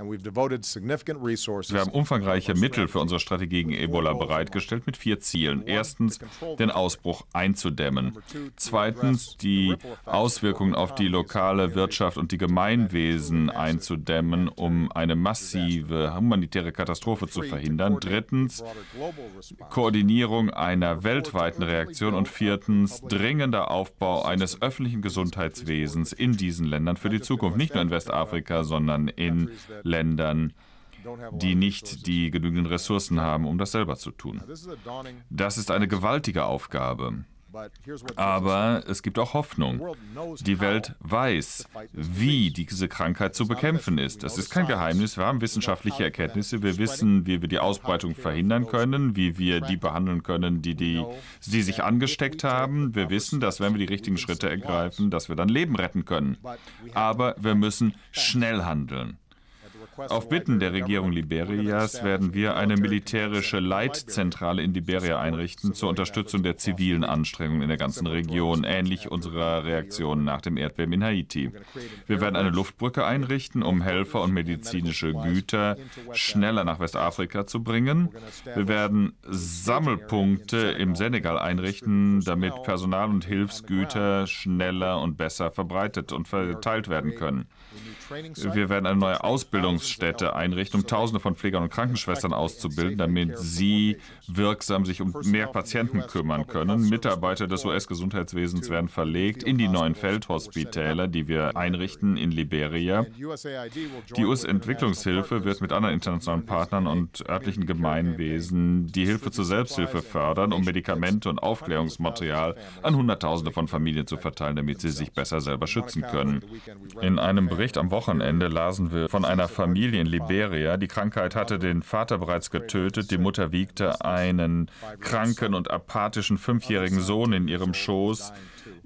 Wir haben umfangreiche Mittel für unsere Strategie gegen Ebola bereitgestellt mit vier Zielen. Erstens, den Ausbruch einzudämmen. Zweitens, die Auswirkungen auf die lokale Wirtschaft und die Gemeinwesen einzudämmen, um eine massive humanitäre Katastrophe zu verhindern. Drittens, Koordinierung einer weltweiten Reaktion. Und viertens, dringender Aufbau eines öffentlichen Gesundheitswesens in diesen Ländern für die Zukunft. Nicht nur in Westafrika, sondern in Ländern, die nicht die genügenden Ressourcen haben, um das selber zu tun. Das ist eine gewaltige Aufgabe. Aber es gibt auch Hoffnung. Die Welt weiß, wie diese Krankheit zu bekämpfen ist. Das ist kein Geheimnis. Wir haben wissenschaftliche Erkenntnisse. Wir wissen, wie wir die Ausbreitung verhindern können, wie wir die behandeln können, die, die, die sich angesteckt haben. Wir wissen, dass wenn wir die richtigen Schritte ergreifen, dass wir dann Leben retten können. Aber wir müssen schnell handeln. Auf Bitten der Regierung Liberias werden wir eine militärische Leitzentrale in Liberia einrichten zur Unterstützung der zivilen Anstrengungen in der ganzen Region, ähnlich unserer Reaktion nach dem Erdbeben in Haiti. Wir werden eine Luftbrücke einrichten, um Helfer und medizinische Güter schneller nach Westafrika zu bringen. Wir werden Sammelpunkte im Senegal einrichten, damit Personal und Hilfsgüter schneller und besser verbreitet und verteilt werden können. Wir werden eine neue Ausbildungs Hilfsstädte einrichten, um Tausende von Pflegern und Krankenschwestern auszubilden, damit sie wirksam sich um mehr Patienten kümmern können. Mitarbeiter des US-Gesundheitswesens werden verlegt in die neuen Feldhospitäler, die wir einrichten in Liberia. Die US-Entwicklungshilfe wird mit anderen internationalen Partnern und örtlichen Gemeinwesen die Hilfe zur Selbsthilfe fördern, um Medikamente und Aufklärungsmaterial an Hunderttausende von Familien zu verteilen, damit sie sich besser selber schützen können. In einem Bericht am Wochenende lasen wir von einer Familie, Familie in Liberia. Die Krankheit hatte den Vater bereits getötet, die Mutter wiegte einen kranken und apathischen fünfjährigen Sohn in ihrem Schoß.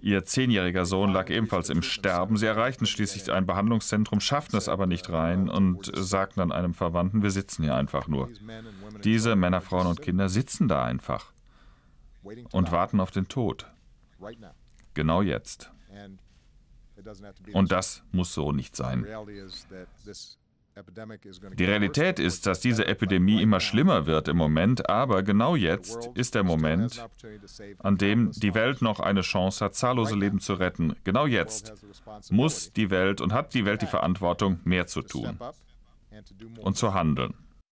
Ihr zehnjähriger Sohn lag ebenfalls im Sterben. Sie erreichten schließlich ein Behandlungszentrum, schafften es aber nicht rein und sagten dann einem Verwandten, wir sitzen hier einfach nur. Diese Männer, Frauen und Kinder sitzen da einfach und warten auf den Tod. Genau jetzt. Und das muss so nicht sein. Die Realität ist, dass diese Epidemie immer schlimmer wird im Moment, aber genau jetzt ist der Moment, an dem die Welt noch eine Chance hat, zahllose Leben zu retten. Genau jetzt muss die Welt und hat die Welt die Verantwortung, mehr zu tun und zu handeln.